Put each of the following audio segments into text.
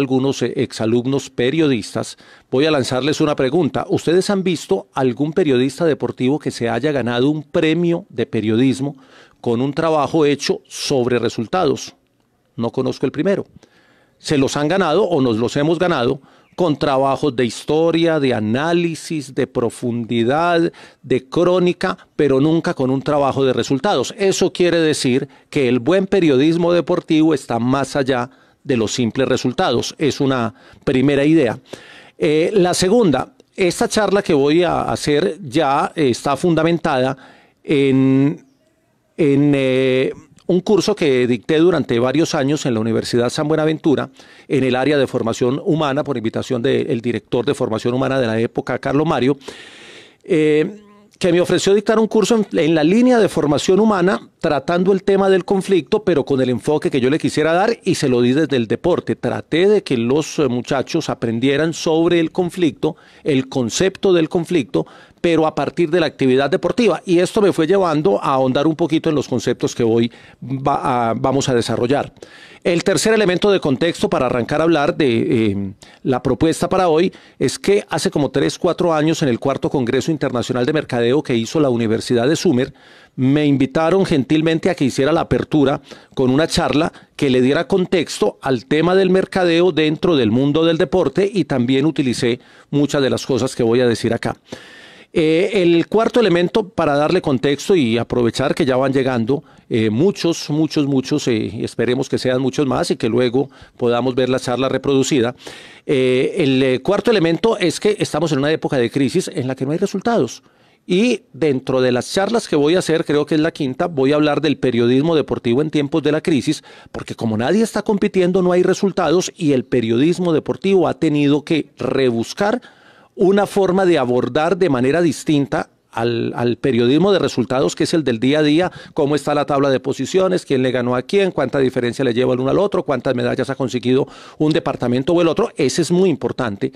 algunos eh, exalumnos periodistas, voy a lanzarles una pregunta. ¿Ustedes han visto algún periodista deportivo que se haya ganado un premio de periodismo con un trabajo hecho sobre resultados? No conozco el primero. Se los han ganado o nos los hemos ganado con trabajos de historia, de análisis, de profundidad, de crónica, pero nunca con un trabajo de resultados. Eso quiere decir que el buen periodismo deportivo está más allá de de los simples resultados. Es una primera idea. Eh, la segunda, esta charla que voy a hacer ya eh, está fundamentada en, eh, un curso que dicté durante varios años en la Universidad San Buenaventura, en el área de formación humana, por invitación del director de formación humana de la época, Carlos Mario que me ofreció dictar un curso en, la línea de formación humana, tratando el tema del conflicto, pero con el enfoque que yo le quisiera dar y se lo di desde el deporte. Traté de que los eh, muchachos aprendieran sobre el conflicto, el concepto del conflicto, pero a partir de la actividad deportiva. Y esto me fue llevando a ahondar un poquito en los conceptos que hoy vamos a desarrollar. El tercer elemento de contexto para arrancar a hablar de eh, la propuesta para hoy es que hace como tres, cuatro años en el cuarto Congreso Internacional de Mercadeo que hizo la Universidad de Sumer, me invitaron gentilmente a que hiciera la apertura con una charla que le diera contexto al tema del mercadeo dentro del mundo del deporte y también utilicé muchas de las cosas que voy a decir acá. Eh, el cuarto elemento, para darle contexto y aprovechar que ya van llegando eh, muchos, muchos, muchos, eh, y esperemos que sean muchos más y que luego podamos ver la charla reproducida. el cuarto elemento es que estamos en una época de crisis en la que no hay resultados. Y dentro de las charlas que voy a hacer, creo que es la quinta, voy a hablar del periodismo deportivo en tiempos de la crisis, porque como nadie está compitiendo, no hay resultados y el periodismo deportivo ha tenido que rebuscar una forma de abordar de manera distinta al, periodismo de resultados, que es el del día a día, cómo está la tabla de posiciones, quién le ganó a quién, cuánta diferencia le lleva el uno al otro, cuántas medallas ha conseguido un departamento o el otro. Ese es muy importante.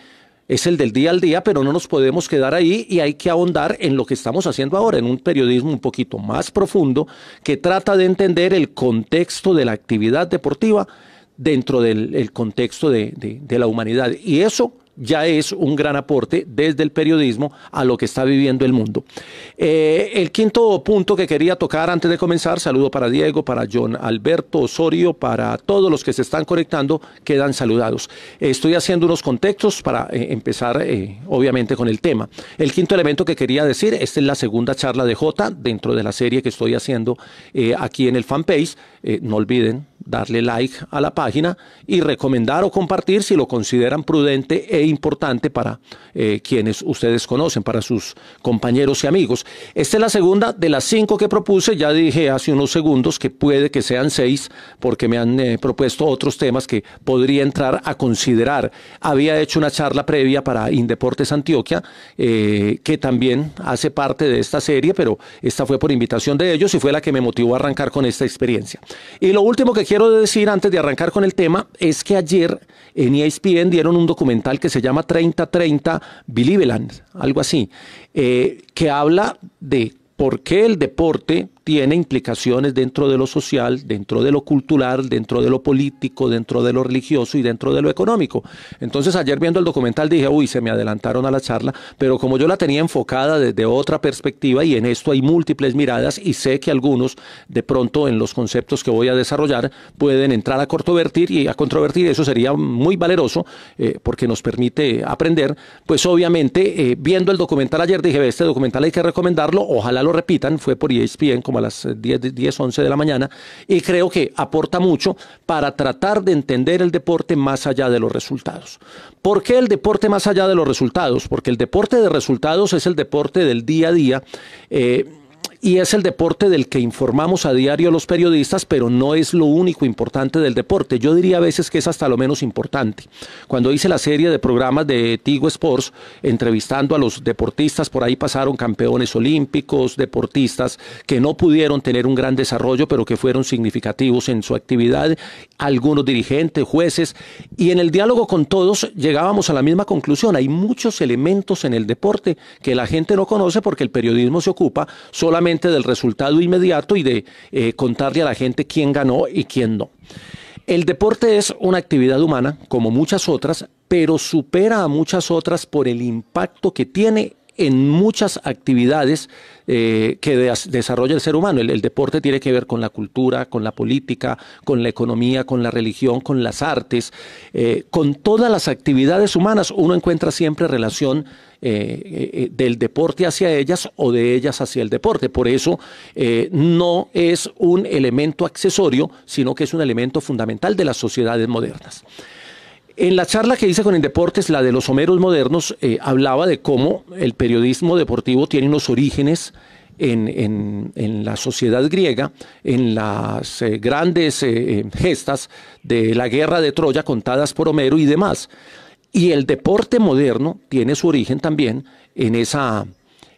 Es el del día al día, pero no nos podemos quedar ahí y hay que ahondar en lo que estamos haciendo ahora, en un periodismo un poquito más profundo que trata de entender el contexto de la actividad deportiva dentro del contexto de, de la humanidad. Y eso ya es un gran aporte desde el periodismo a lo que está viviendo el mundo. Eh, el quinto punto que quería tocar antes de comenzar, saludo para Diego, para John Alberto Osorio, para todos los que se están conectando, quedan saludados. Estoy haciendo unos contextos para eh, empezar, eh, obviamente, con el tema. El quinto elemento que quería decir, esta es la segunda charla de J dentro de la serie que estoy haciendo aquí en el fanpage. no olviden darle like a la página y recomendar o compartir si lo consideran prudente e importante para eh, quienes ustedes conocen, para sus compañeros y amigos. Esta es la segunda de las cinco que propuse. Ya dije hace unos segundos que puede que sean seis porque me han eh, propuesto otros temas que podría entrar a considerar. Había hecho una charla previa para Indeportes Antioquia eh, que también hace parte de esta serie, pero esta fue por invitación de ellos y fue la que me motivó a arrancar con esta experiencia. Y lo último que quiero quiero decir antes de arrancar con el tema es que ayer en ESPN dieron un documental que se llama 3030 Believeland, algo así, eh, que habla de por qué el deporte tiene implicaciones dentro de lo social, dentro de lo cultural, dentro de lo político, dentro de lo religioso y dentro de lo económico. Entonces ayer viendo el documental dije, uy, se me adelantaron a la charla, pero como yo la tenía enfocada desde otra perspectiva y en esto hay múltiples miradas y sé que algunos de pronto en los conceptos que voy a desarrollar pueden entrar a cortovertir y a controvertir, eso sería muy valeroso eh, porque nos permite aprender, pues obviamente eh, viendo el documental ayer dije, este documental hay que recomendarlo, ojalá lo repitan, fue por ESPN a las 10, 10, 11 de la mañana, y creo que aporta mucho para tratar de entender el deporte más allá de los resultados. ¿Por qué el deporte más allá de los resultados? Porque el deporte de resultados es el deporte del día a día. Eh, y es el deporte del que informamos a diario los periodistas, pero no es lo único importante del deporte. Yo diría a veces que es hasta lo menos importante. Cuando hice la serie de programas de Tigo Sports, entrevistando a los deportistas, por ahí pasaron campeones olímpicos, deportistas que no pudieron tener un gran desarrollo, pero que fueron significativos en su actividad, algunos dirigentes, jueces, y en el diálogo con todos llegábamos a la misma conclusión. Hay muchos elementos en el deporte que la gente no conoce porque el periodismo se ocupa solamente del resultado inmediato y de eh, contarle a la gente quién ganó y quién no. El deporte es una actividad humana, como muchas otras, pero supera a muchas otras por el impacto que tiene en muchas actividades eh, que desarrolla el ser humano. El, deporte tiene que ver con la cultura, con la política, con la economía, con la religión, con las artes. Eh, con todas las actividades humanas uno encuentra siempre relación eh, del deporte hacia ellas o de ellas hacia el deporte. Por eso no es un elemento accesorio, sino que es un elemento fundamental de las sociedades modernas. En la charla que hice con el Indeportes, la de los Homeros modernos, eh, hablaba de cómo el periodismo deportivo tiene unos orígenes en, la sociedad griega, en las eh, grandes eh, gestas de la guerra de Troya contadas por Homero y demás. Y el deporte moderno tiene su origen también en esa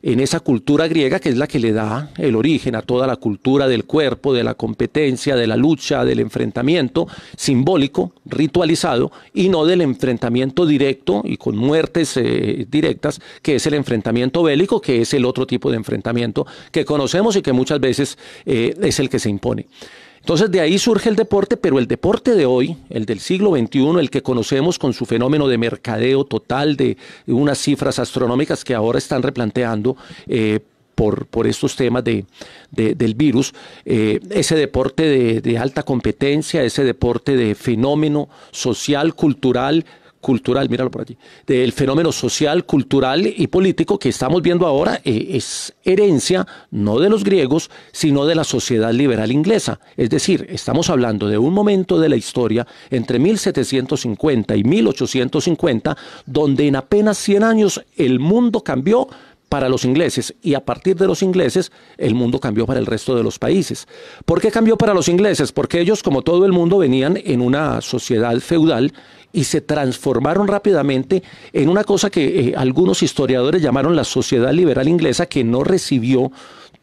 en esa cultura griega que es la que le da el origen a toda la cultura del cuerpo, de la competencia, de la lucha, del enfrentamiento simbólico, ritualizado, y no del enfrentamiento directo y con muertes eh, directas, que es el enfrentamiento bélico, que es el otro tipo de enfrentamiento que conocemos y que muchas veces eh, es el que se impone. Entonces de ahí surge el deporte, pero el deporte de hoy, el del siglo XXI, el que conocemos con su fenómeno de mercadeo total, de unas cifras astronómicas que ahora están replanteando, eh, por, por, estos temas de, del virus, eh, ese deporte de, alta competencia, ese deporte de fenómeno social, cultural, cultural, míralo por allí, del fenómeno social, cultural y político que estamos viendo ahora eh, es herencia no de los griegos, sino de la sociedad liberal inglesa. Es decir, estamos hablando de un momento de la historia entre 1750 y 1850, donde en apenas 100 años el mundo cambió para los ingleses y a partir de los ingleses el mundo cambió para el resto de los países. ¿Por qué cambió para los ingleses? Porque ellos, como todo el mundo, venían en una sociedad feudal y se transformaron rápidamente en una cosa que eh, algunos historiadores llamaron la sociedad liberal inglesa que no recibió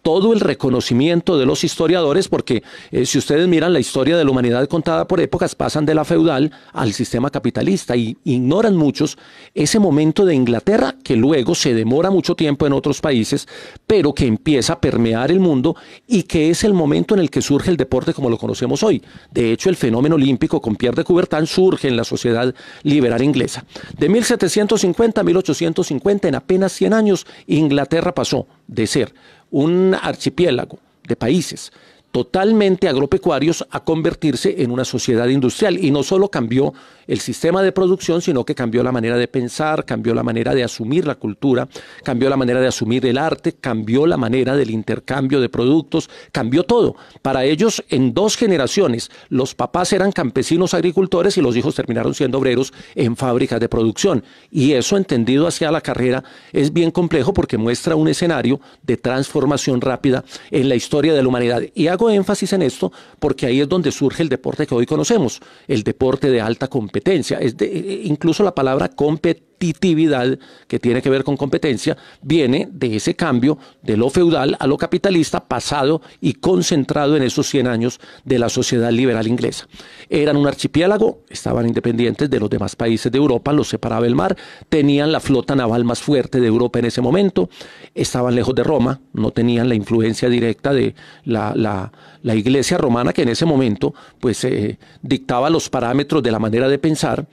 todo el reconocimiento de los historiadores, porque eh, si ustedes miran la historia de la humanidad contada por épocas, pasan de la feudal al sistema capitalista y ignoran muchos ese momento de Inglaterra que luego se demora mucho tiempo en otros países, pero que empieza a permear el mundo y que es el momento en el que surge el deporte como lo conocemos hoy. De hecho, el fenómeno olímpico con Pierre de Coubertin surge en la sociedad liberal inglesa. De 1750 a 1850, en apenas 100 años, Inglaterra pasó de ser un archipiélago de países totalmente agropecuarios a convertirse en una sociedad industrial. Y no solo cambió el sistema de producción, sino que cambió la manera de pensar, cambió la manera de asumir la cultura, cambió la manera de asumir el arte, cambió la manera del intercambio de productos, cambió todo. Para ellos, en dos generaciones, los papás eran campesinos agricultores y los hijos terminaron siendo obreros en fábricas de producción. Y eso entendido hacia la carrera es bien complejo porque muestra un escenario de transformación rápida en la historia de la humanidad. Y hago énfasis en esto porque ahí es donde surge el deporte que hoy conocemos, el deporte de alta competencia. Es de, eh, incluso la palabra competencia que tiene que ver con competencia, viene de ese cambio de lo feudal a lo capitalista pasado y concentrado en esos 100 años de la sociedad liberal inglesa. Eran un archipiélago, estaban independientes de los demás países de Europa, los separaba el mar, tenían la flota naval más fuerte de Europa en ese momento, estaban lejos de Roma, no tenían la influencia directa de la, iglesia romana que en ese momento pues eh, dictaba los parámetros de la manera de pensar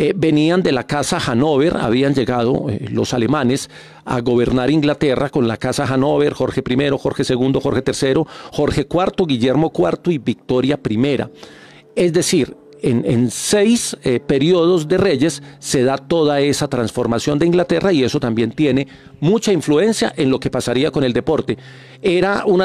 eh, venían de la Casa Hanover, habían llegado eh, los alemanes a gobernar Inglaterra con la Casa Hanover, Jorge I, Jorge II, Jorge III, Jorge IV, Guillermo IV y Victoria I. Es decir, en, seis eh, periodos de reyes se da toda esa transformación de Inglaterra y eso también tiene mucha influencia en lo que pasaría con el deporte. Era un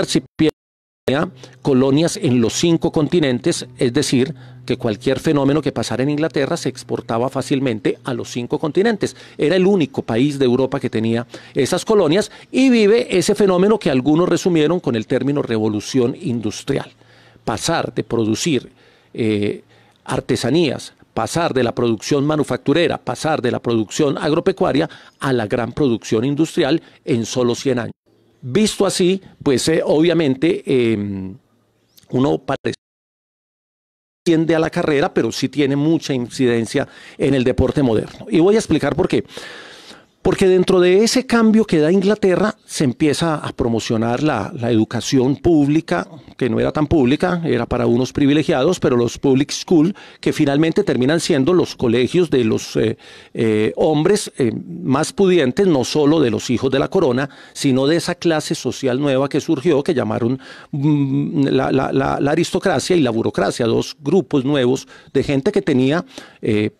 colonias en los cinco continentes, es decir, que cualquier fenómeno que pasara en Inglaterra se exportaba fácilmente a los cinco continentes. Era el único país de Europa que tenía esas colonias y vive ese fenómeno que algunos resumieron con el término revolución industrial. Pasar de producir eh, artesanías, pasar de la producción manufacturera, pasar de la producción agropecuaria a la gran producción industrial en solo 100 años. Visto así, pues eh, obviamente em, uno parece a la carrera, pero sí tiene mucha incidencia en el deporte moderno. Y voy a explicar por qué. Porque dentro de ese cambio que da Inglaterra se empieza a promocionar la, educación pública, que no era tan pública, era para unos privilegiados, pero los public school, que finalmente terminan siendo los colegios de los eh, eh, hombres eh, más pudientes, no solo de los hijos de la corona, sino de esa clase social nueva que surgió, que llamaron mm, la, la, aristocracia y la burocracia, dos grupos nuevos de gente que tenía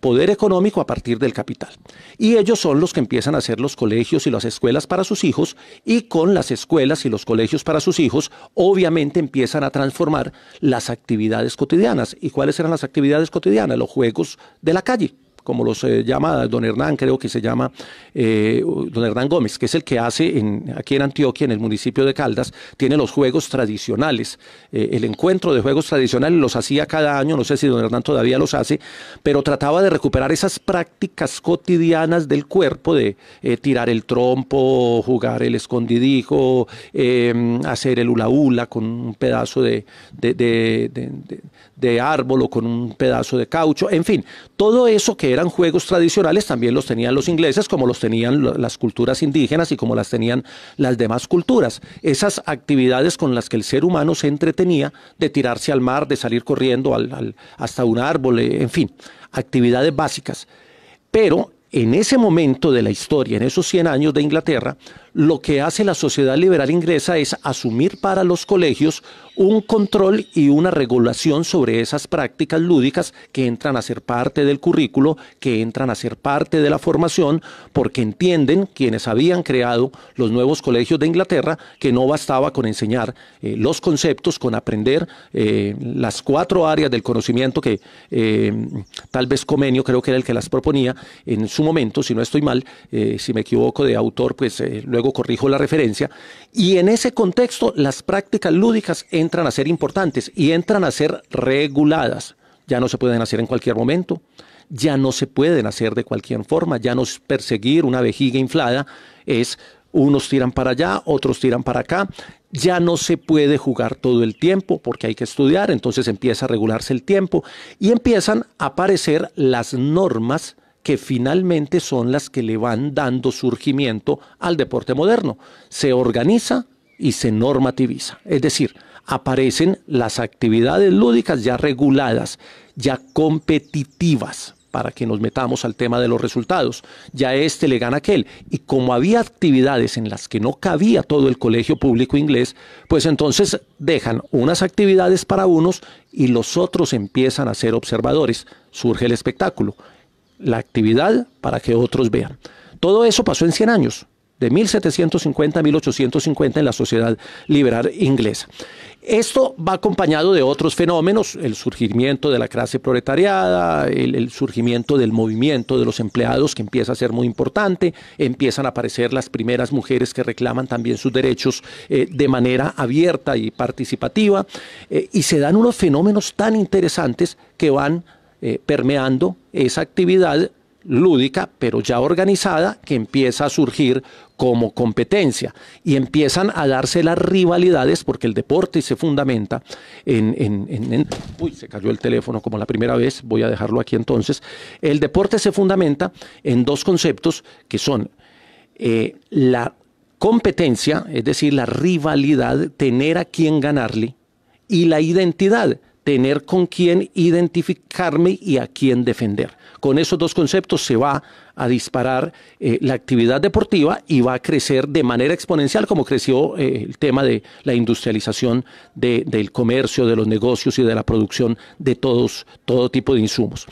poder económico a partir del capital. Y ellos son los que empiezan hacer los colegios y las escuelas para sus hijos y con las escuelas y los colegios para sus hijos, obviamente empiezan a transformar las actividades cotidianas. ¿Y cuáles eran las actividades cotidianas? Los juegos de la calle como los eh, llama don Hernán, creo que se llama eh, don Hernán Gómez, que es el que hace en, aquí en Antioquia, en el municipio de Caldas, tiene los juegos tradicionales. Eh, el encuentro de juegos tradicionales los hacía cada año, no sé si don Hernán todavía los hace, pero trataba de recuperar esas prácticas cotidianas del cuerpo, de tirar el trompo, jugar el escondidijo, hacer el hula hula con un pedazo de, de árbol o con un pedazo de caucho, en fin, todo eso que eran juegos tradicionales también los tenían los ingleses como los tenían las culturas indígenas y como las tenían las demás culturas. Esas actividades con las que el ser humano se entretenía de tirarse al mar, de salir corriendo hasta un árbol, eh, en fin, actividades básicas. Pero en ese momento de la historia, en esos 100 años de Inglaterra, lo que hace la sociedad liberal inglesa es asumir para los colegios un control y una regulación sobre esas prácticas lúdicas que entran a ser parte del currículo, que entran a ser parte de la formación, porque entienden quienes habían creado los nuevos colegios de Inglaterra que no bastaba con enseñar eh, los conceptos, con aprender eh, las cuatro áreas del conocimiento que eh, tal vez Comenio creo que era el que las proponía en su momento, si no estoy mal, si me equivoco de autor, pues luego corrijo la referencia, y en ese contexto las prácticas lúdicas entran a ser importantes y entran a ser reguladas. Ya no se pueden hacer en cualquier momento, ya no se pueden hacer de cualquier forma, ya no es perseguir una vejiga inflada, es unos tiran para allá, otros tiran para acá. Ya no se puede jugar todo el tiempo porque hay que estudiar, entonces empieza a regularse el tiempo y empiezan a aparecer las normas que finalmente son las que le van dando surgimiento al deporte moderno. Se organiza y se normativiza. Es decir, aparecen las actividades lúdicas ya reguladas, ya competitivas para que nos metamos al tema de los resultados. Ya este le gana aquel. Y como había actividades en las que no cabía todo el colegio público inglés, pues entonces dejan unas actividades para unos y los otros empiezan a ser observadores. Surge el espectáculo la actividad para que otros vean. Todo eso pasó en 100 años, de 1750 a 1850 en la sociedad liberal inglesa. Esto va acompañado de otros fenómenos, el surgimiento de la clase proletariada, el, surgimiento del movimiento de los empleados que empieza a ser muy importante, empiezan a aparecer las primeras mujeres que reclaman también sus derechos eh, de manera abierta y participativa, eh, y se dan unos fenómenos tan interesantes que van eh, permeando esa actividad lúdica, pero ya organizada, que empieza a surgir como competencia. Y empiezan a darse las rivalidades, porque el deporte se fundamenta en, Uy, se cayó el teléfono como la primera vez, voy a dejarlo aquí entonces. El deporte se fundamenta en dos conceptos que son eh, la competencia, es decir, la rivalidad, tener a quien ganarle, y la identidad, tener con quién identificarme y a quién defender. Con esos dos conceptos se va a disparar eh, la actividad deportiva y va a crecer de manera exponencial como creció eh, el tema de la industrialización del comercio, de los negocios y de la producción de todos, todo tipo de insumos.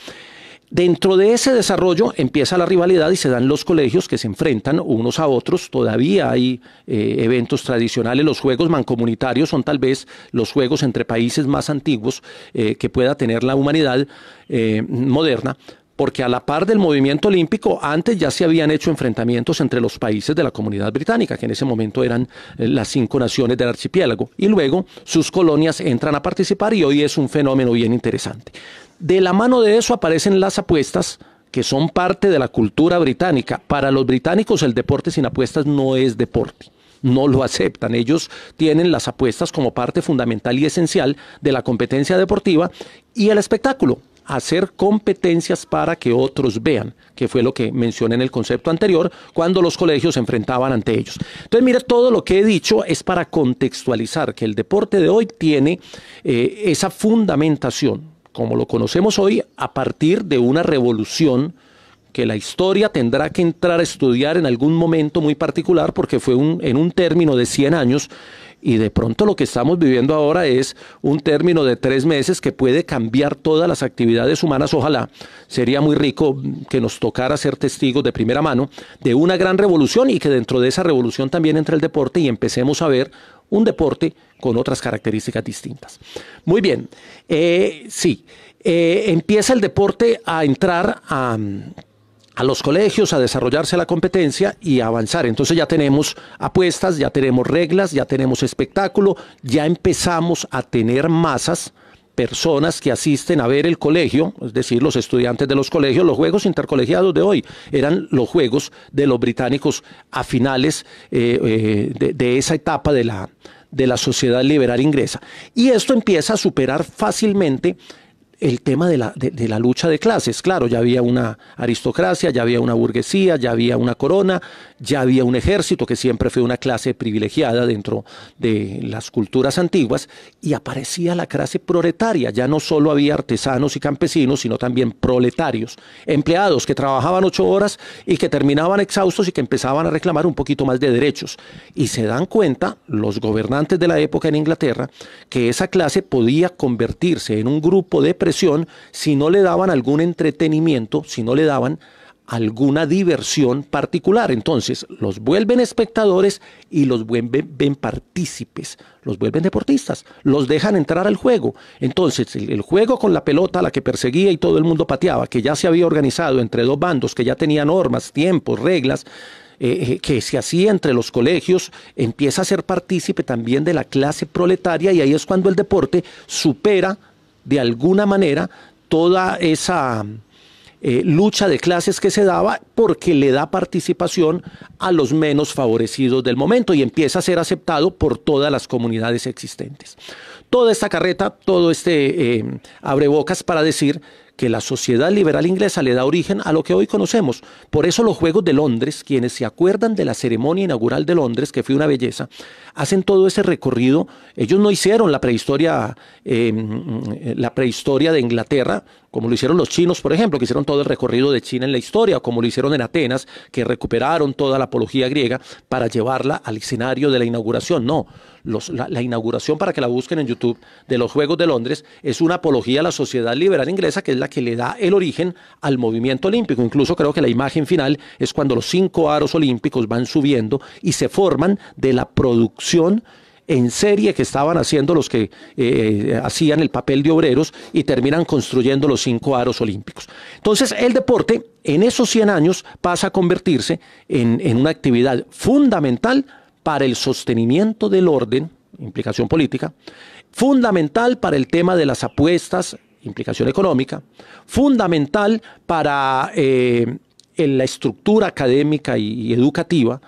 Dentro de ese desarrollo empieza la rivalidad y se dan los colegios que se enfrentan unos a otros. Todavía hay eh, eventos tradicionales. Los juegos mancomunitarios son tal vez los juegos entre países más antiguos eh, que pueda tener la humanidad eh, moderna porque a la par del movimiento olímpico antes ya se habían hecho enfrentamientos entre los países de la comunidad británica, que en ese momento eran eh, las cinco naciones del archipiélago, y luego sus colonias entran a participar y hoy es un fenómeno bien interesante. De la mano de eso aparecen las apuestas, que son parte de la cultura británica. Para los británicos el deporte sin apuestas no es deporte. No lo aceptan. Ellos tienen las apuestas como parte fundamental y esencial de la competencia deportiva y el espectáculo hacer competencias para que otros vean, que fue lo que mencioné en el concepto anterior, cuando los colegios se enfrentaban ante ellos. Entonces, mira, todo lo que he dicho es para contextualizar que el deporte de hoy tiene eh, esa fundamentación, como lo conocemos hoy, a partir de una revolución que la historia tendrá que entrar a estudiar en algún momento muy particular porque fue un, en un término de 100 años y de pronto lo que estamos viviendo ahora es un término de tres meses que puede cambiar todas las actividades humanas. Ojalá sería muy rico que nos tocara ser testigos de primera mano de una gran revolución y que dentro de esa revolución también entre el deporte y empecemos a ver un deporte con otras características distintas. Muy bien, eh, sí, eh, empieza el deporte a entrar a a los colegios a desarrollarse la competencia y avanzar. Entonces ya tenemos apuestas, ya tenemos reglas, ya tenemos espectáculo, ya empezamos a tener masas personas que asisten a ver el colegio, es decir, los estudiantes de los colegios, los juegos intercolegiados de hoy eran los juegos de los británicos a finales eh, eh, de, esa etapa de la, de la sociedad liberal inglesa. Y esto empieza a superar fácilmente el tema de la, de, la lucha de clases. Claro, ya había una aristocracia, ya había una burguesía, ya había una corona, ya había un ejército que siempre fue una clase privilegiada dentro de las culturas antiguas y aparecía la clase proletaria. Ya no solo había artesanos y campesinos, sino también proletarios, empleados que trabajaban ocho horas y que terminaban exhaustos y que empezaban a reclamar un poquito más de derechos. Y se dan cuenta los gobernantes de la época en Inglaterra que esa clase podía convertirse en un grupo de si no le daban algún entretenimiento, si no le daban alguna diversión particular. Entonces, los vuelven espectadores y los vuelven partícipes, los vuelven deportistas, los dejan entrar al juego. Entonces, el, juego con la pelota la que perseguía y todo el mundo pateaba, que ya se había organizado entre dos bandos, que ya tenía normas, tiempos, reglas, eh, eh, que se hacía entre los colegios, empieza a ser partícipe también de la clase proletaria y ahí es cuando el deporte supera de alguna manera toda esa eh, lucha de clases que se daba porque le da participación a los menos favorecidos del momento y empieza a ser aceptado por todas las comunidades existentes. Toda esta carreta, todo este eh, abre bocas para decir que la sociedad liberal inglesa le da origen a lo que hoy conocemos. Por eso los Juegos de Londres, quienes se acuerdan de la ceremonia inaugural de Londres, que fue una belleza, hacen todo ese recorrido. Ellos no hicieron la prehistoria, em, la prehistoria de Inglaterra, como lo hicieron los chinos, por ejemplo, que hicieron todo el recorrido de China en la historia, como lo hicieron en Atenas, que recuperaron toda la apología griega para llevarla al escenario de la inauguración. No, la, inauguración para que la busquen en YouTube de los Juegos de Londres es una apología a la sociedad liberal inglesa que es la que le da el origen al movimiento olímpico. Incluso creo que la imagen final es cuando los cinco aros olímpicos van subiendo y se forman de la producción en serie que estaban haciendo los que eh, eh, hacían el papel de obreros y terminan construyendo los cinco aros olímpicos. Entonces el deporte en esos 100 años pasa a convertirse en, en una actividad fundamental para el sostenimiento del orden, implicación política, fundamental para el tema de las apuestas, implicación económica, fundamental para eh, la estructura académica y educativa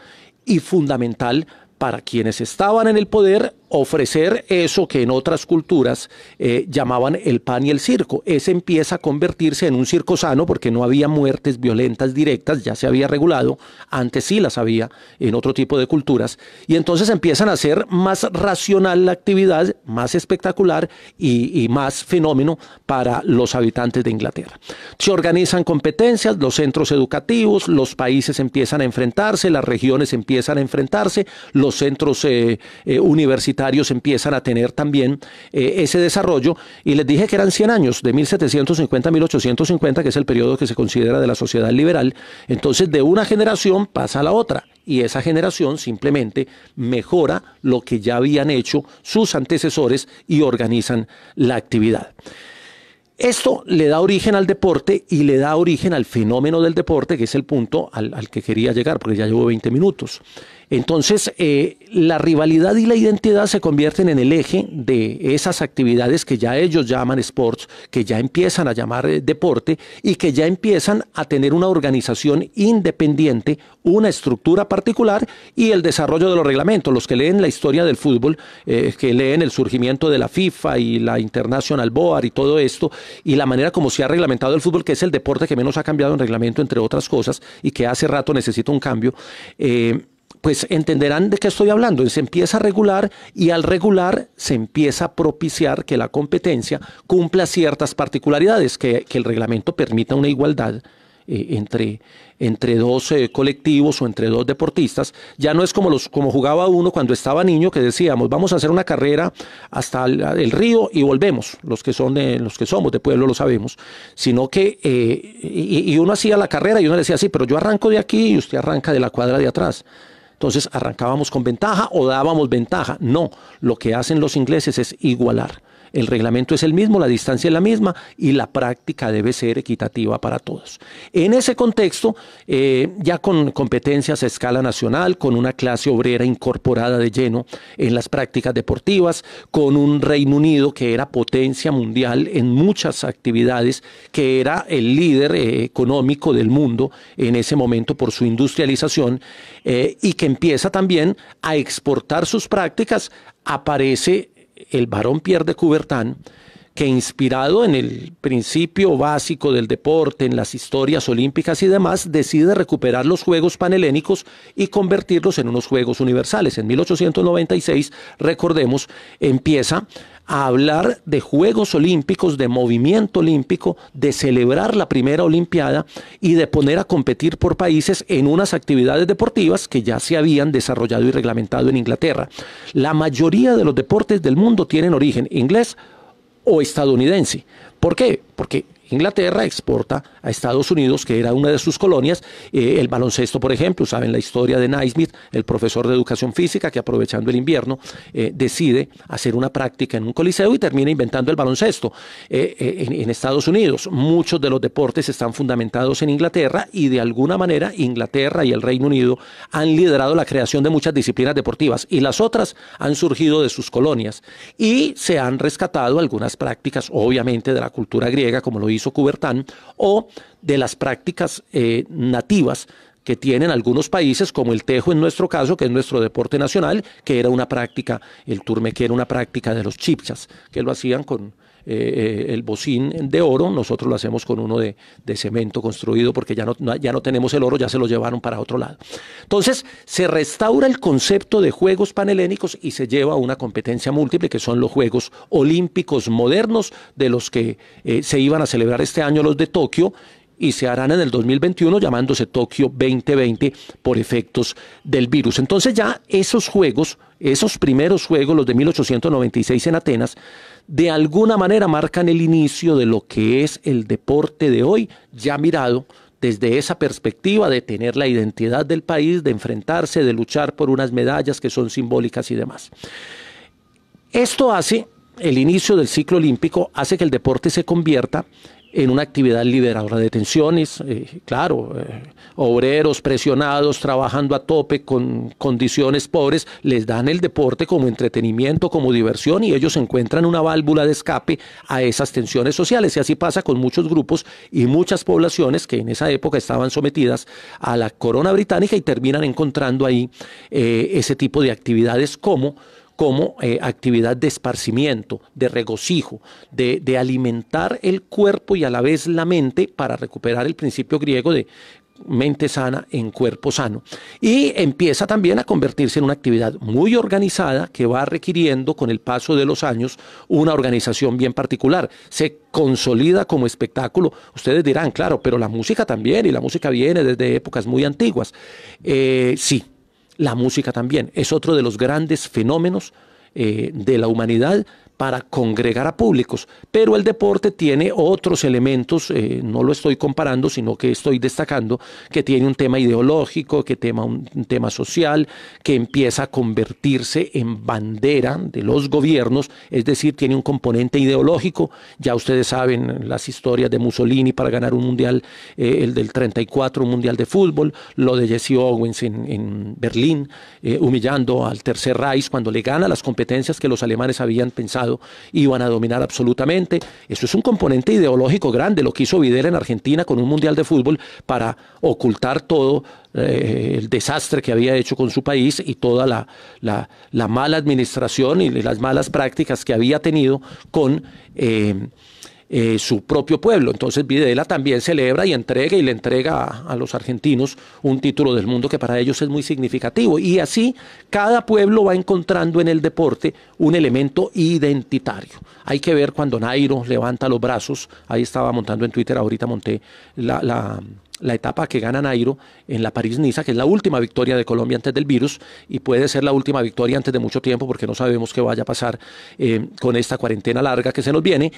y fundamental para quienes estaban en el poder ofrecer eso que en otras culturas eh, llamaban el pan y el circo. Ese empieza a convertirse en un circo sano porque no había muertes violentas directas, ya se había regulado, antes sí las había en otro tipo de culturas, y entonces empiezan a ser más racional la actividad, más espectacular y, más fenómeno para los habitantes de Inglaterra. Se organizan competencias, los centros educativos, los países empiezan a enfrentarse, las regiones empiezan a enfrentarse, los centros eh, eh, universitarios, empiezan a tener también eh, ese desarrollo. Y les dije que eran 100 años, de 1750 a 1850, que es el periodo que se considera de la sociedad liberal. Entonces, de una generación pasa a la otra y esa generación simplemente mejora lo que ya habían hecho sus antecesores y organizan la actividad. Esto le da origen al deporte y le da origen al fenómeno del deporte, que es el punto al, que quería llegar, porque ya llevo 20 minutos. Entonces, eh, la rivalidad y la identidad se convierten en el eje de esas actividades que ya ellos llaman sports, que ya empiezan a llamar eh, deporte y que ya empiezan a tener una organización independiente, una estructura particular y el desarrollo de los reglamentos. Los que leen la historia del fútbol, eh, que leen el surgimiento de la FIFA y la International Board y todo esto, y la manera como se ha reglamentado el fútbol, que es el deporte que menos ha cambiado en reglamento, entre otras cosas, y que hace rato necesita un cambio. Eh, pues entenderán de qué estoy hablando. Se empieza a regular y al regular se empieza a propiciar que la competencia cumpla ciertas particularidades, que, que el reglamento permita una igualdad eh, entre, entre dos eh, colectivos o entre dos deportistas. Ya no es como, los, como jugaba uno cuando estaba niño, que decíamos, vamos a hacer una carrera hasta el, río y volvemos, los que, son, eh, los que somos de pueblo lo sabemos, sino que y, y uno hacía la carrera y uno decía, sí, pero yo arranco de aquí y usted arranca de la cuadra de atrás. Entonces arrancábamos con ventaja o dábamos ventaja. No, lo que hacen los ingleses es igualar. El reglamento es el mismo, la distancia es la misma y la práctica debe ser equitativa para todos. En ese contexto, eh, ya con competencias a escala nacional, con una clase obrera incorporada de lleno en las prácticas deportivas, con un Reino Unido que era potencia mundial en muchas actividades, que era el líder eh, económico del mundo en ese momento por su industrialización eh, y que empieza también a exportar sus prácticas, aparece el varón Pierre de que inspirado en el principio básico del deporte, en las historias olímpicas y demás, decide recuperar los Juegos Panhelénicos y convertirlos en unos Juegos Universales. En 1896, recordemos, empieza a hablar de Juegos Olímpicos, de movimiento olímpico, de celebrar la primera Olimpiada y de poner a competir por países en unas actividades deportivas que ya se habían desarrollado y reglamentado en Inglaterra. La mayoría de los deportes del mundo tienen origen inglés o estadounidense. ¿Por qué? Porque Inglaterra exporta a Estados Unidos, que era una de sus colonias, eh, el baloncesto, por ejemplo, saben la historia de Naismith, el profesor de educación física que aprovechando el invierno eh, decide hacer una práctica en un coliseo y termina inventando el baloncesto eh, en, en Estados Unidos. Muchos de los deportes están fundamentados en Inglaterra y de alguna manera Inglaterra y el Reino Unido han liderado la creación de muchas disciplinas deportivas y las otras han surgido de sus colonias y se han rescatado algunas prácticas, obviamente, de la cultura griega, como lo hizo o de las prácticas eh, nativas que tienen algunos países, como el tejo en nuestro caso, que es nuestro deporte nacional, que era una práctica, el turme, que era una práctica de los chipchas, que lo hacían con, eh, eh, el bocín de oro, nosotros lo hacemos con uno de, cemento construido porque ya no, ya no tenemos el oro, ya se lo llevaron para otro lado. Entonces, se restaura el concepto de Juegos Panhelénicos y se lleva a una competencia múltiple que son los Juegos Olímpicos modernos de los que eh, se iban a celebrar este año los de Tokio y se harán en el 2021 llamándose Tokio 2020 por efectos del virus. Entonces ya esos juegos, esos primeros juegos, los de 1896 en Atenas, de alguna manera marcan el inicio de lo que es el deporte de hoy, ya mirado desde esa perspectiva de tener la identidad del país, de enfrentarse, de luchar por unas medallas que son simbólicas y demás. Esto hace el inicio del ciclo olímpico hace que el deporte se convierta en una actividad liberadora de tensiones, eh, claro, eh, obreros presionados, trabajando a tope con condiciones pobres, les dan el deporte como entretenimiento, como diversión y ellos encuentran una válvula de escape a esas tensiones sociales. Y así pasa con muchos grupos y muchas poblaciones que en esa época estaban sometidas a la corona británica y terminan encontrando ahí eh, ese tipo de actividades como como eh, actividad de esparcimiento, de regocijo, de, alimentar el cuerpo y a la vez la mente para recuperar el principio griego de mente sana en cuerpo sano. Y empieza también a convertirse en una actividad muy organizada que va requiriendo con el paso de los años una organización bien particular. Se consolida como espectáculo. Ustedes dirán, claro, pero la música también y la música viene desde épocas muy antiguas. Eh, sí, la música también es otro de los grandes fenómenos eh, de la humanidad para congregar a públicos. Pero el deporte tiene otros elementos, eh, no lo estoy comparando, sino que estoy destacando que tiene un tema ideológico, que tema un, tema social, que empieza a convertirse en bandera de los gobiernos, es decir, tiene un componente ideológico. Ya ustedes saben las historias de Mussolini para ganar un mundial, eh, el del 34, un mundial de fútbol, lo de Jesse Owens en, Berlín, eh, humillando al Tercer Reich cuando le gana las competencias que los alemanes habían pensado iban a dominar absolutamente. Eso es un componente ideológico grande, lo que hizo Videla en Argentina con un Mundial de Fútbol para ocultar todo eh, el desastre que había hecho con su país y toda la, la, mala administración y las malas prácticas que había tenido con... Eh, eh, su propio pueblo. Entonces Videla también celebra y entrega y le entrega a, los argentinos un título del mundo que para ellos es muy significativo. Y así cada pueblo va encontrando en el deporte un elemento identitario. Hay que ver cuando Nairo levanta los brazos, ahí estaba montando en Twitter, ahorita monté la, la la etapa que gana Nairo en la París-Niza, que es la última victoria de Colombia antes del virus y puede ser la última victoria antes de mucho tiempo porque no sabemos qué vaya a pasar eh, con esta cuarentena larga que se nos viene.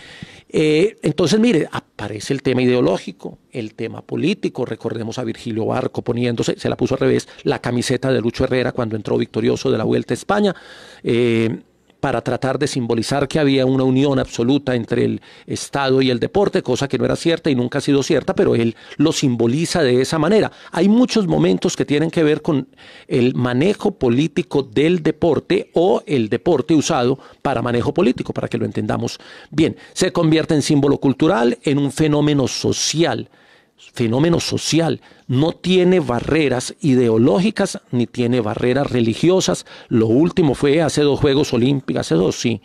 Eh, entonces, mire, aparece el tema ideológico, el tema político. Recordemos a Virgilio Barco poniéndose, se la puso al revés, la camiseta de Lucho Herrera cuando entró victorioso de la Vuelta a España. Eh, para tratar de simbolizar que había una unión absoluta entre el Estado y el deporte, cosa que no era cierta y nunca ha sido cierta, pero él lo simboliza de esa manera. Hay muchos momentos que tienen que ver con el manejo político del deporte o el deporte usado para manejo político, para que lo entendamos bien. Se convierte en símbolo cultural, en un fenómeno social fenómeno social, no tiene barreras ideológicas ni tiene barreras religiosas. Lo último fue hace dos Juegos Olímpicos, hace dos, sí,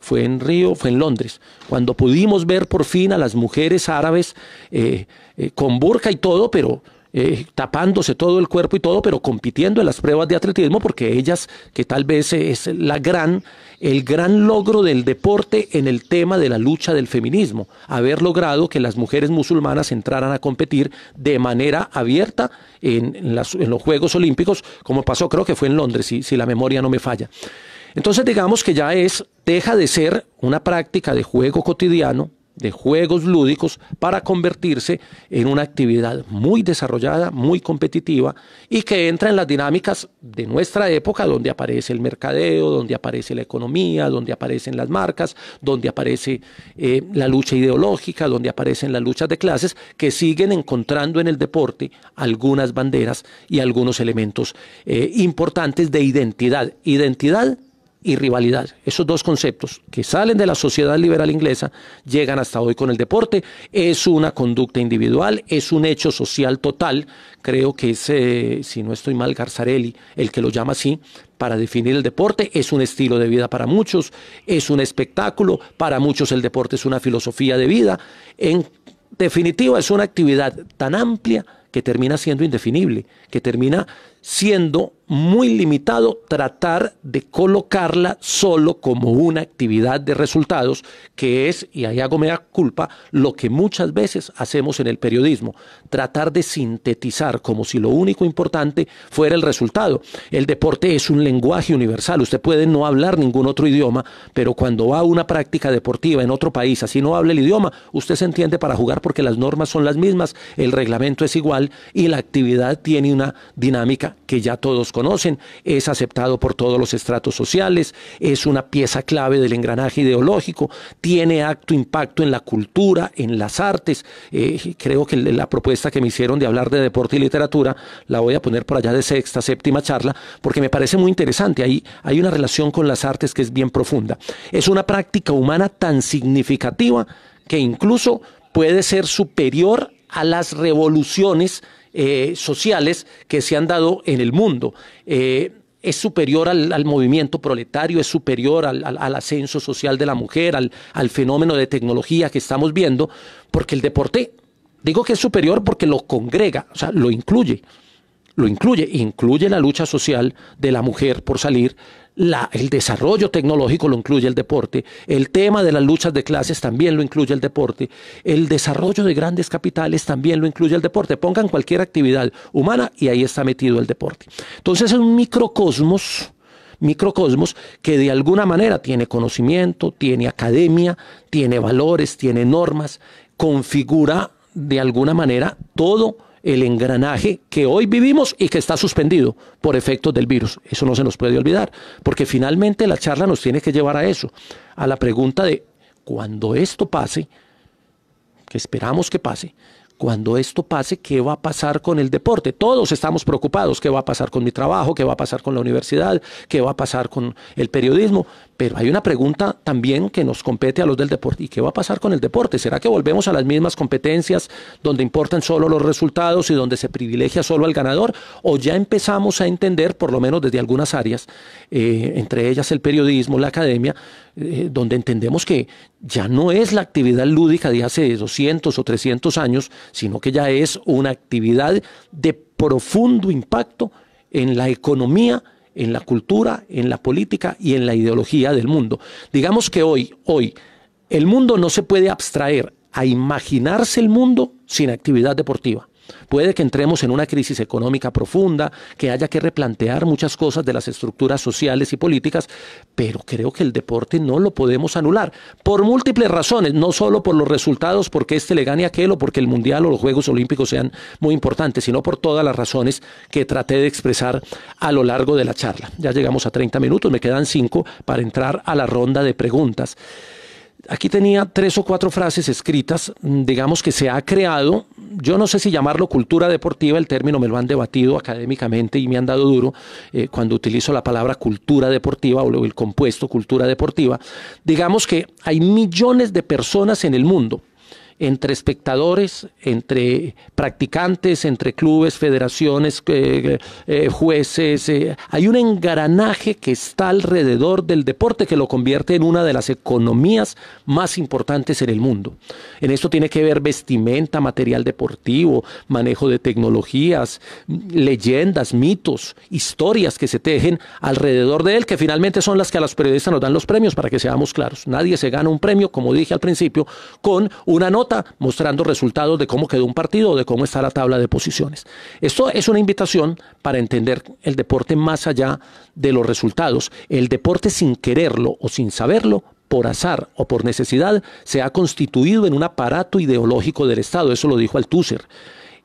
fue en Río, fue en Londres, cuando pudimos ver por fin a las mujeres árabes eh, eh, con burka y todo, pero eh, tapándose todo el cuerpo y todo, pero compitiendo en las pruebas de atletismo, porque ellas, que tal vez es la gran, el gran logro del deporte en el tema de la lucha del feminismo, haber logrado que las mujeres musulmanas entraran a competir de manera abierta en, los Juegos Olímpicos, como pasó, creo que fue en Londres, si, si la memoria no me falla. Entonces digamos que ya es, deja de ser una práctica de juego cotidiano, de juegos lúdicos para convertirse en una actividad muy desarrollada, muy competitiva y que entra en las dinámicas de nuestra época donde aparece el mercadeo, donde aparece la economía, donde aparecen las marcas, donde aparece eh, la lucha ideológica, donde aparecen las luchas de clases que siguen encontrando en el deporte algunas banderas y algunos elementos eh, importantes de identidad. Identidad y rivalidad. Esos dos conceptos que salen de la sociedad liberal inglesa llegan hasta hoy con el deporte. Es una conducta individual, es un hecho social total. Creo que es, eh, si no estoy mal, Garzarelli el que lo llama así para definir el deporte. Es un estilo de vida para muchos, es un espectáculo. Para muchos el deporte es una filosofía de vida. En definitiva, es una actividad tan amplia que termina siendo indefinible, que termina siendo muy limitado tratar de colocarla solo como una actividad de resultados, que es, y ahí hago mea culpa, lo que muchas veces hacemos en el periodismo, tratar de sintetizar como si lo único importante fuera el resultado. El deporte es un lenguaje universal, usted puede no hablar ningún otro idioma, pero cuando va a una práctica deportiva en otro país, así no habla el idioma, usted se entiende para jugar porque las normas son las mismas, el reglamento es igual y la actividad tiene una dinámica que ya todos conocen, es aceptado por todos los estratos sociales, es una pieza clave del engranaje ideológico, tiene acto impacto en la cultura, en las artes. Eh, creo que la propuesta que me hicieron de hablar de deporte y literatura la voy a poner por allá de sexta, séptima charla, porque me parece muy interesante. Ahí hay una relación con las artes que es bien profunda. Es una práctica humana tan significativa que incluso puede ser superior a las revoluciones eh, sociales que se han dado en el mundo. Eh, es superior al, movimiento proletario, es superior al, al ascenso social de la mujer, al fenómeno de tecnología que estamos viendo, porque el deporte, digo que es superior porque lo congrega, o sea, lo incluye lo incluye, incluye la lucha social de la mujer por salir, el desarrollo tecnológico lo incluye el deporte, el tema de las luchas de clases también lo incluye el deporte, el desarrollo de grandes capitales también lo incluye el deporte. Pongan cualquier actividad humana y ahí está metido el deporte. Entonces es un microcosmos microcosmos que de alguna manera tiene conocimiento, tiene academia, tiene valores, tiene normas, configura de alguna manera todo el engranaje que hoy vivimos y que está suspendido por efectos del virus. Eso no se nos puede olvidar, porque finalmente la charla nos tiene que llevar a eso, a la pregunta de cuando esto pase, que esperamos que pase, cuando esto pase, ¿qué va a pasar con el deporte? Todos estamos preocupados, ¿qué va a pasar con mi trabajo? ¿Qué va a pasar con la universidad? ¿Qué va a pasar con el periodismo? Pero hay una pregunta también que nos compete a los del deporte. ¿Y qué va a pasar con el deporte? ¿Será que volvemos a las mismas competencias donde importan solo los resultados y donde se privilegia solo al ganador? ¿O ya empezamos a entender, por lo menos desde algunas áreas, eh, entre ellas el periodismo, la academia, eh, donde entendemos que ya no es la actividad lúdica de hace 200 o 300 años, sino que ya es una actividad de profundo impacto en la economía? en la cultura, en la política y en la ideología del mundo. Digamos que hoy, hoy, el mundo no se puede abstraer a imaginarse el mundo sin actividad deportiva. Puede que entremos en una crisis económica profunda, que haya que replantear muchas cosas de las estructuras sociales y políticas, pero creo que el deporte no lo podemos anular por múltiples razones, no solo por los resultados, porque este le gane a aquel o porque el Mundial o los Juegos Olímpicos sean muy importantes, sino por todas las razones que traté de expresar a lo largo de la charla. Ya llegamos a 30 minutos, me quedan 5 para entrar a la ronda de preguntas. Aquí tenía tres o cuatro frases escritas, digamos que se ha creado, yo no sé si llamarlo cultura deportiva, el término me lo han debatido académicamente y me han dado duro eh, cuando utilizo la palabra cultura deportiva o el compuesto cultura deportiva. Digamos que hay millones de personas en el mundo entre espectadores, entre practicantes, entre clubes, federaciones, eh, eh, jueces. Eh, hay un engranaje que está alrededor del deporte que lo convierte en una de las economías más importantes en el mundo. En esto tiene que ver vestimenta, material deportivo, manejo de tecnologías, leyendas, mitos, historias que se tejen alrededor de él, que finalmente son las que a los periodistas nos dan los premios, para que seamos claros. Nadie se gana un premio, como dije al principio, con una nota mostrando resultados de cómo quedó un partido o de cómo está la tabla de posiciones. Esto es una invitación para entender el deporte más allá de los resultados. El deporte sin quererlo o sin saberlo por azar o por necesidad, se ha constituido en un aparato ideológico del Estado. Eso lo dijo Althusser.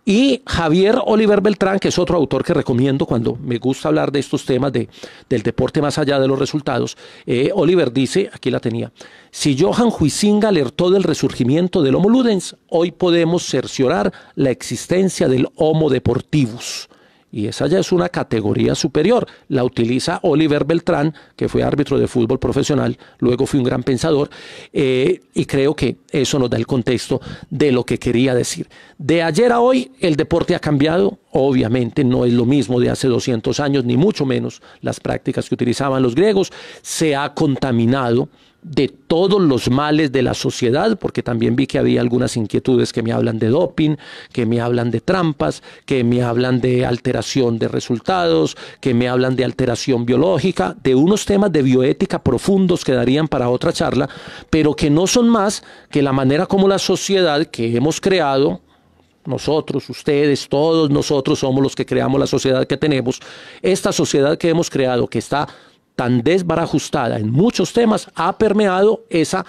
Y Javier Oliver Beltrán, que es otro autor que recomiendo cuando me gusta hablar de estos temas del deporte más allá de los resultados. Eh, Oliver dice, aquí la tenía, si Johan Huizinga alertó del resurgimiento del Homo Ludens, hoy podemos cerciorar la existencia del Homo Deportivus y esa ya es una categoría superior. La utiliza Oliver Beltrán, que fue árbitro de fútbol profesional, luego fue un gran pensador, eh, y creo que eso nos da el contexto de lo que quería decir. De ayer a hoy el deporte ha cambiado, obviamente no es lo mismo de hace 200 años, ni mucho menos las prácticas que utilizaban los griegos, se ha contaminado de todos los males de la sociedad, porque también vi que había algunas inquietudes que me hablan de doping, que me hablan de trampas, que me hablan de alteración de resultados, que me hablan de alteración biológica, de unos temas de bioética profundos que darían para otra charla, pero que no son más que la manera como la sociedad que hemos creado, nosotros, ustedes, todos nosotros somos los que creamos la sociedad que tenemos, esta sociedad que hemos creado, que está tan desbarajustada en muchos temas ha permeado esa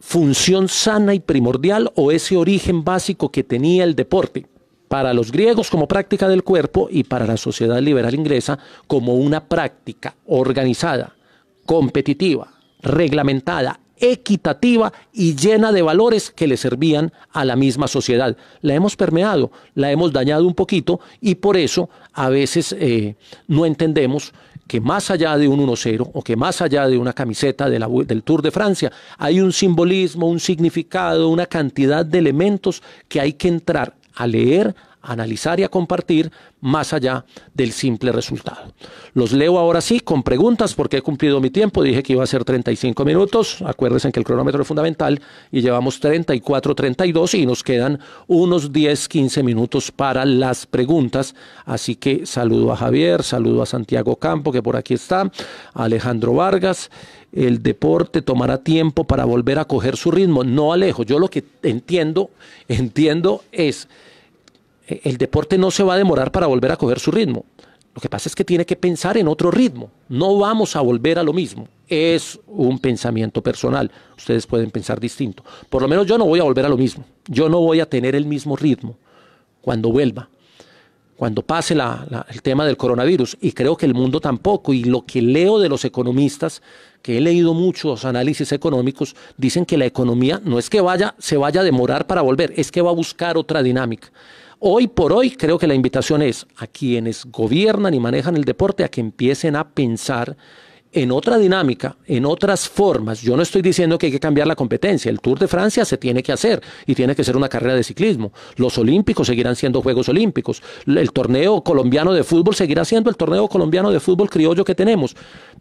función sana y primordial o ese origen básico que tenía el deporte para los griegos como práctica del cuerpo y para la sociedad liberal inglesa como una práctica organizada, competitiva, reglamentada, equitativa y llena de valores que le servían a la misma sociedad. La hemos permeado, la hemos dañado un poquito y por eso a veces eh, no entendemos que más allá de un 1-0 o que más allá de una camiseta de la, del Tour de Francia, hay un simbolismo, un significado, una cantidad de elementos que hay que entrar a leer, analizar y a compartir más allá del simple resultado. Los leo ahora sí con preguntas porque he cumplido mi tiempo. Dije que iba a ser 35 minutos. Acuérdense que el cronómetro es fundamental y llevamos 34, 32 y nos quedan unos 10, 15 minutos para las preguntas. Así que saludo a Javier, saludo a Santiago Campo que por aquí está, Alejandro Vargas el deporte tomará tiempo para volver a coger su ritmo. No Alejo, yo lo que entiendo, entiendo es eh, el deporte no se va a demorar para volver a coger su ritmo. Lo que pasa es que tiene que pensar en otro ritmo. No vamos a volver a lo mismo. Es un pensamiento personal. Ustedes pueden pensar distinto. Por lo menos yo no voy a volver a lo mismo. Yo no voy a tener el mismo ritmo cuando vuelva, cuando pase el tema del coronavirus. Y creo que el mundo tampoco. Y lo que leo de los economistas, que he leído muchos análisis económicos, dicen que la economía no es que vaya, se vaya a demorar para volver, es que va a buscar otra dinámica. Hoy por hoy creo que la invitación es a quienes gobiernan y manejan el deporte a que empiecen a pensar en otra dinámica, en otras formas. Yo no estoy diciendo que hay que cambiar la competencia. El Tour de Francia se tiene que hacer y tiene que ser una carrera de ciclismo. Los Olímpicos seguirán siendo Juegos Olímpicos. El torneo colombiano de fútbol seguirá siendo el torneo colombiano de fútbol criollo que tenemos.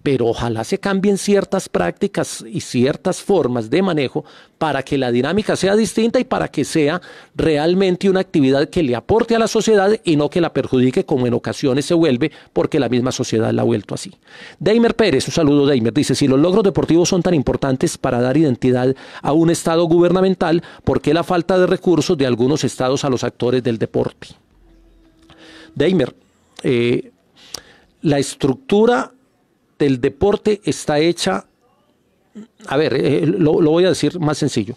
Pero ojalá se cambien ciertas prácticas y ciertas formas de manejo para que la dinámica sea distinta y para que sea realmente una actividad que le aporte a la sociedad y no que la perjudique como en ocasiones se vuelve porque la misma sociedad la ha vuelto así. Deimer Pérez su saludo, Deimer. Dice, si los logros deportivos son tan importantes para dar identidad a un Estado gubernamental, ¿por qué la falta de recursos de algunos estados a los actores del deporte? Deimer, eh, la estructura del deporte está hecha, a ver, eh, lo voy a decir más sencillo.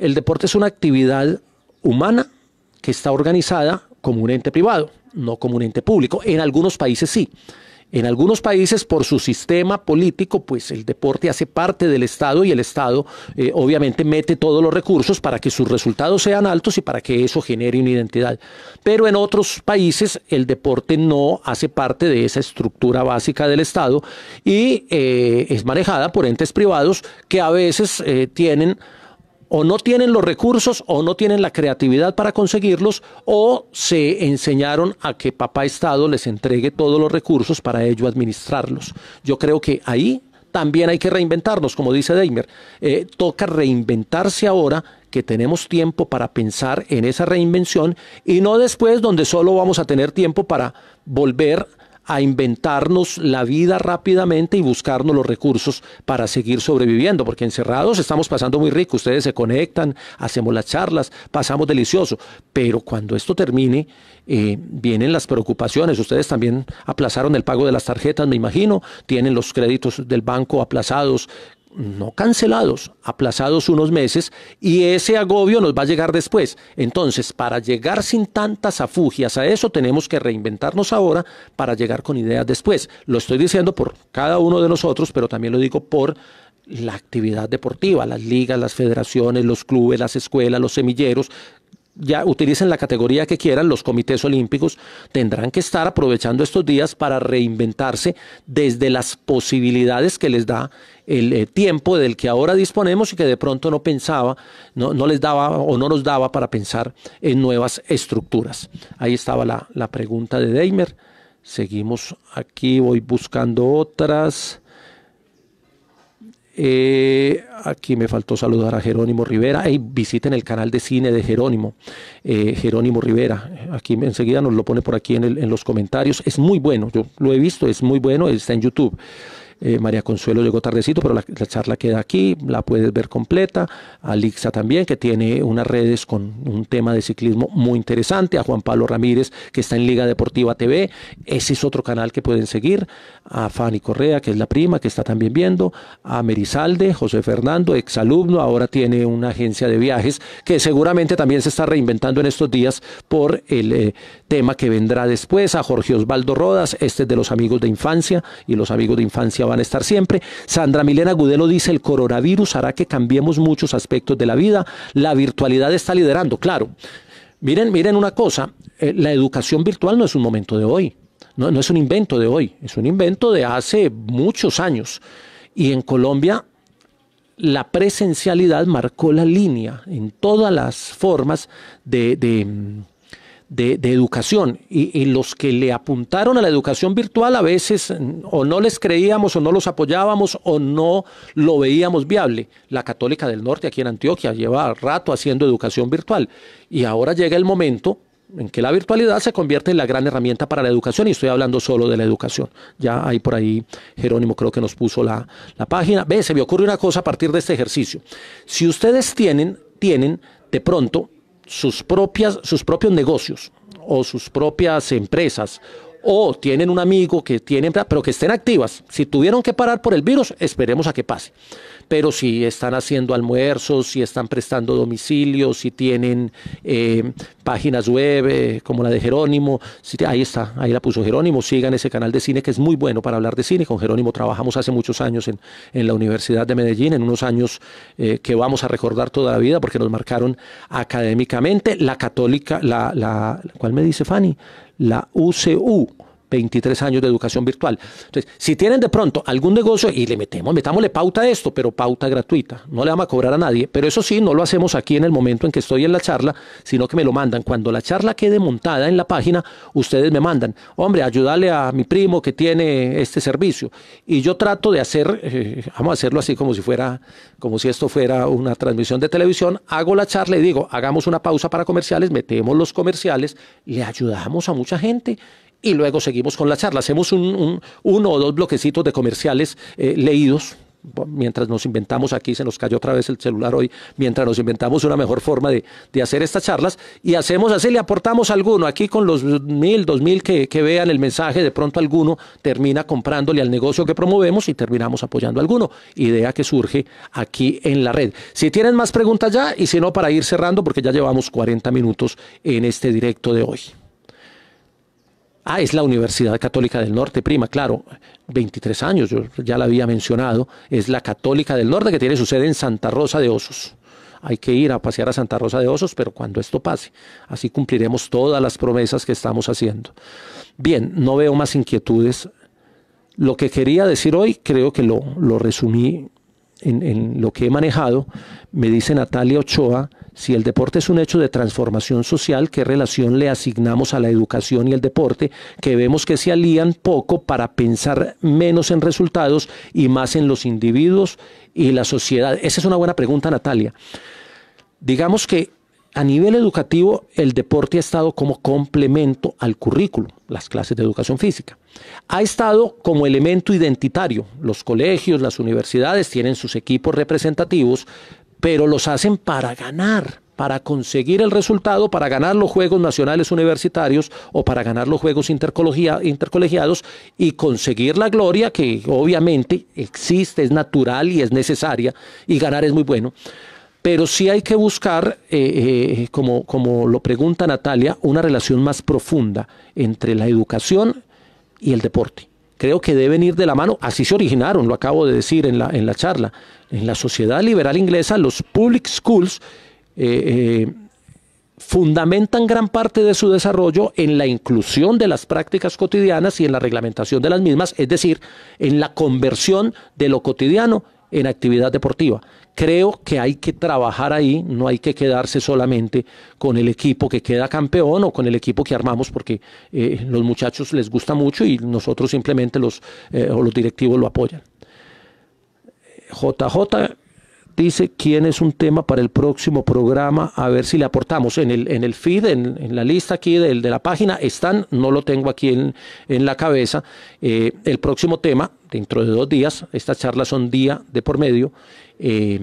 El deporte es una actividad humana que está organizada como un ente privado, no como un ente público. En algunos países sí. En algunos países, por su sistema político, pues el deporte hace parte del Estado y el Estado eh, obviamente mete todos los recursos para que sus resultados sean altos y para que eso genere una identidad. Pero en otros países el deporte no hace parte de esa estructura básica del Estado y eh, es manejada por entes privados que a veces eh, tienen o no tienen los recursos o no tienen la creatividad para conseguirlos o se enseñaron a que papá Estado les entregue todos los recursos para ello administrarlos. Yo creo que ahí también hay que reinventarnos, como dice Deimer. Eh, toca reinventarse ahora que tenemos tiempo para pensar en esa reinvención y no después donde solo vamos a tener tiempo para volver a inventarnos la vida rápidamente y buscarnos los recursos para seguir sobreviviendo, porque encerrados estamos pasando muy rico, ustedes se conectan, hacemos las charlas, pasamos delicioso, pero cuando esto termine, eh, vienen las preocupaciones, ustedes también aplazaron el pago de las tarjetas, me imagino, tienen los créditos del banco aplazados, no cancelados, aplazados unos meses y ese agobio nos va a llegar después. Entonces, para llegar sin tantas afugias a eso, tenemos que reinventarnos ahora para llegar con ideas después. Lo estoy diciendo por cada uno de nosotros, pero también lo digo por la actividad deportiva, las ligas, las federaciones, los clubes, las escuelas, los semilleros, ya utilicen la categoría que quieran, los comités olímpicos tendrán que estar aprovechando estos días para reinventarse desde las posibilidades que les da el eh, tiempo del que ahora disponemos y que de pronto no pensaba, no, no, les daba o no nos daba para pensar en nuevas estructuras. Ahí estaba la, la pregunta de Deimer. Seguimos aquí, voy buscando otras. Eh, aquí me faltó saludar a Jerónimo Rivera. y visiten el canal de cine de Jerónimo, eh, Jerónimo Rivera. Aquí enseguida nos lo pone por aquí en, en los comentarios. Es muy bueno, yo lo he visto, es muy bueno, está en YouTube. Eh, María Consuelo llegó tardecito, pero la, charla queda aquí, la puedes ver completa. Alixa también, que tiene unas redes con un tema de ciclismo muy interesante. A Juan Pablo Ramírez, que está en Liga Deportiva TV. Ese es otro canal que pueden seguir. A Fanny Correa, que es la prima, que está también viendo. A Merizalde, José Fernando, exalumno, ahora tiene una agencia de viajes que seguramente también se está reinventando en estos días por el eh, tema que vendrá después. A Jorge Osvaldo Rodas, este es de los amigos de infancia y los amigos de infancia van a estar siempre. Sandra Milena Gudelo dice, el coronavirus hará que cambiemos muchos aspectos de la vida. La virtualidad está liderando, claro. Miren, miren una cosa, eh, la educación virtual no es un momento de hoy, no, no es un invento de hoy, es un invento de hace muchos años. Y en Colombia la presencialidad marcó la línea en todas las formas de de, educación. Y, los que le apuntaron a la educación virtual a veces mm, o no les creíamos o no los apoyábamos o no lo veíamos viable. La Católica del Norte aquí en Antioquia lleva rato haciendo educación virtual y ahora llega el momento en que la virtualidad se convierte en la gran herramienta para la educación y estoy hablando solo de la educación. Ya hay por ahí Jerónimo creo que nos puso la, la página. Ve, se me ocurre una cosa a partir de este ejercicio. Si ustedes tienen, tienen de pronto sus, propias, sus propios negocios o sus propias empresas o tienen un amigo que tiene, pero que estén activas. Si tuvieron que parar por el virus, esperemos a que pase pero si están haciendo almuerzos, si están prestando domicilio, si tienen eh, páginas web eh, como la de Jerónimo, ahí está, ahí la puso Jerónimo, sigan ese canal de cine que es muy bueno para hablar de cine, con Jerónimo trabajamos hace muchos años en, en la Universidad de Medellín, en unos años eh, que vamos a recordar toda la vida porque nos marcaron académicamente, la católica, la, la ¿cuál me dice Fanny? La UCU 23 años de educación virtual. Entonces, si tienen de pronto algún negocio y le metemos, metámosle pauta a esto, pero pauta gratuita, no le vamos a cobrar a nadie, pero eso sí, no lo hacemos aquí en el momento en que estoy en la charla, sino que me lo mandan. Cuando la charla quede montada en la página, ustedes me mandan, hombre, ayúdale a mi primo que tiene este servicio. Y yo trato de hacer, eh, vamos a hacerlo así como si fuera, como si esto fuera una transmisión de televisión, hago la charla y digo, hagamos una pausa para comerciales, metemos los comerciales, le ayudamos a mucha gente y luego seguimos con la charla. Hacemos un, uno o dos bloquecitos de comerciales eh, leídos. Mientras nos inventamos aquí, se nos cayó otra vez el celular hoy, mientras nos inventamos una mejor forma de, hacer estas charlas y hacemos así, le aportamos alguno. Aquí con los mil, dos mil que, que vean el mensaje, de pronto alguno termina comprándole al negocio que promovemos y terminamos apoyando a alguno. Idea que surge aquí en la red. Si tienen más preguntas ya y si no, para ir cerrando, porque ya llevamos 40 minutos en este directo de hoy. Ah, es la Universidad Católica del Norte, prima, claro, 23 años, yo ya la había mencionado, es la Católica del Norte que tiene su sede en Santa Rosa de Osos. Hay que ir a pasear a Santa Rosa de Osos, pero cuando esto pase, así cumpliremos todas las promesas que estamos haciendo. Bien, no veo más inquietudes. Lo que quería decir hoy creo que lo, lo resumí en, lo que he manejado, me dice Natalia Ochoa, si el deporte es un hecho de transformación social, ¿qué relación le asignamos a la educación y el deporte? Que vemos que se alían poco para pensar menos en resultados y más en los individuos y la sociedad. Esa es una buena pregunta, Natalia. Digamos que a nivel educativo, el deporte ha estado como complemento al currículo, las clases de educación física. Ha estado como elemento identitario. Los colegios, las universidades tienen sus equipos representativos, pero los hacen para ganar, para conseguir el resultado, para ganar los Juegos Nacionales Universitarios o para ganar los Juegos Intercolegiados y conseguir la gloria que obviamente existe, es natural y es necesaria y ganar es muy bueno pero sí hay que buscar, eh, eh, como, lo pregunta Natalia, una relación más profunda entre la educación y el deporte. Creo que deben ir de la mano, así se originaron, lo acabo de decir en la, en la charla. En la sociedad liberal inglesa, los public schools eh, fundamentan gran parte de su desarrollo en la inclusión de las prácticas cotidianas y en la reglamentación de las mismas, es decir, en la conversión de lo cotidiano en actividad deportiva creo que hay que trabajar ahí, no hay que quedarse solamente con el equipo que queda campeón o con el equipo que armamos, porque a eh, los muchachos les gusta mucho y nosotros simplemente los, eh, los directivos lo apoyan. JJ eh, dice quién es un tema para el próximo programa, a ver si le aportamos. En el, en el feed, en, la lista aquí de la página, están, no lo tengo aquí en, la cabeza, eh, el próximo tema, dentro de dos días, estas charlas son día de por medio, eh,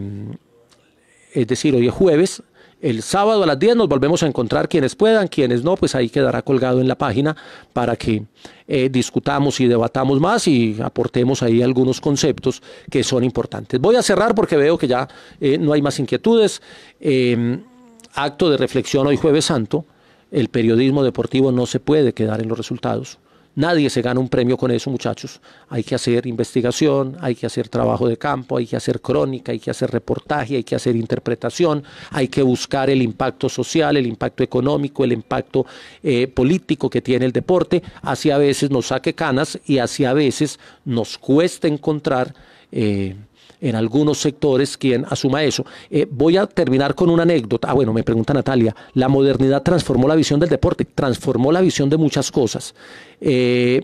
es decir, hoy es jueves, el sábado a las 10 nos volvemos a encontrar quienes puedan, quienes no, pues ahí quedará colgado en la página para que eh, discutamos y debatamos más y aportemos ahí algunos conceptos que son importantes. Voy a cerrar porque veo que ya eh, no hay más inquietudes. Em, acto de reflexión hoy jueves santo. El periodismo deportivo no se puede quedar en los resultados. Nadie se gana un premio con eso, muchachos. Hay que hacer investigación, hay que hacer trabajo de campo, hay que hacer crónica, hay que hacer reportaje, hay que hacer interpretación, hay que buscar el impacto social, el impacto económico, el impacto eh, político que tiene el deporte. Así a veces nos saque canas y así a veces nos cuesta encontrar... Eh, en algunos sectores quien asuma eso. Eh, voy a terminar con una anécdota. Ah, bueno, me pregunta Natalia, la modernidad transformó la visión del deporte, transformó la visión de muchas cosas. Eh,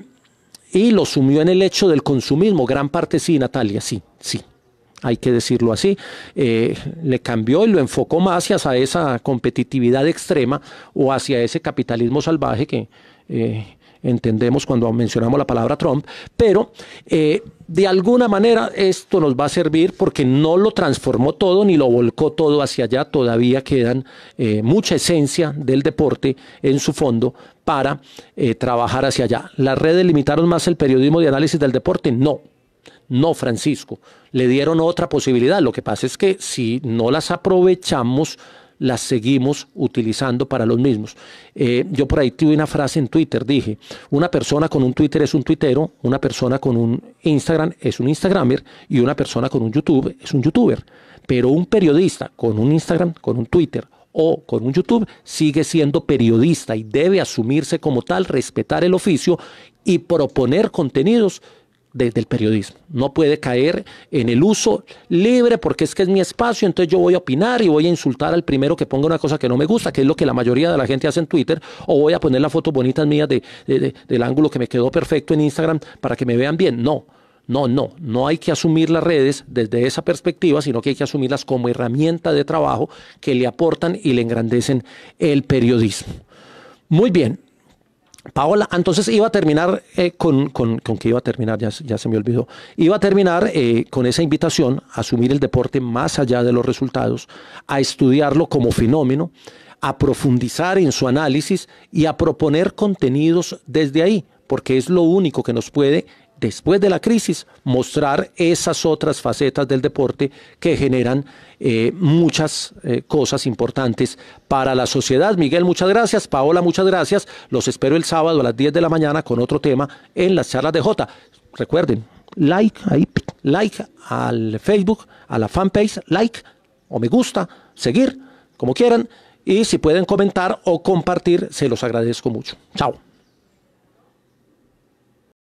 y lo sumió en el hecho del consumismo, gran parte sí, Natalia, sí, sí. Hay que decirlo así, eh, le cambió y lo enfocó más hacia esa competitividad extrema o hacia ese capitalismo salvaje que, entendemos cuando mencionamos la palabra Trump, pero eh, de alguna manera esto nos va a servir porque no lo transformó todo ni lo volcó todo hacia allá, todavía quedan eh, mucha esencia del deporte en su fondo para eh, trabajar hacia allá. ¿Las redes limitaron más el periodismo de análisis del deporte? No, no, Francisco. Le dieron otra posibilidad. Lo que pasa es que si no las aprovechamos las seguimos utilizando para los mismos. Eh, yo por ahí tuve una frase en Twitter, dije, una persona con un Twitter es un tuitero, una persona con un Instagram es un Instagramer y una persona con un YouTube es un YouTuber. Pero un periodista con un Instagram, con un Twitter o con un YouTube sigue siendo periodista y debe asumirse como tal, respetar el oficio y proponer contenidos del periodismo. No puede caer en el uso libre porque es que es mi espacio, entonces yo voy a opinar y voy a insultar al primero que ponga una cosa que no me gusta, que es lo que la mayoría de la gente hace en Twitter, o voy a poner las fotos bonitas mías de, de, del ángulo que me quedó perfecto en Instagram para que me vean bien. No. No, no, no hay que asumir las redes desde esa perspectiva, sino que hay que asumirlas como herramienta de trabajo que le aportan y le engrandecen el periodismo. Muy bien, Paola, entonces iba a terminar eh, con, iba a terminar, ya, se me olvidó, iba a terminar eh, con esa invitación a asumir el deporte más allá de los resultados, a estudiarlo como fenómeno, a profundizar en su análisis y a proponer contenidos desde ahí, porque es lo único que nos puede después de la crisis, mostrar esas otras facetas del deporte que generan eh, muchas eh, cosas importantes para la sociedad. Miguel, muchas gracias. Paola, muchas gracias. Los espero el sábado a las 10 de la mañana con otro tema en las charlas de J. Recuerden, like, ahí, like al Facebook, a la fanpage, like o me gusta, seguir, como quieran. Y si pueden comentar o compartir, se los agradezco mucho. Chao.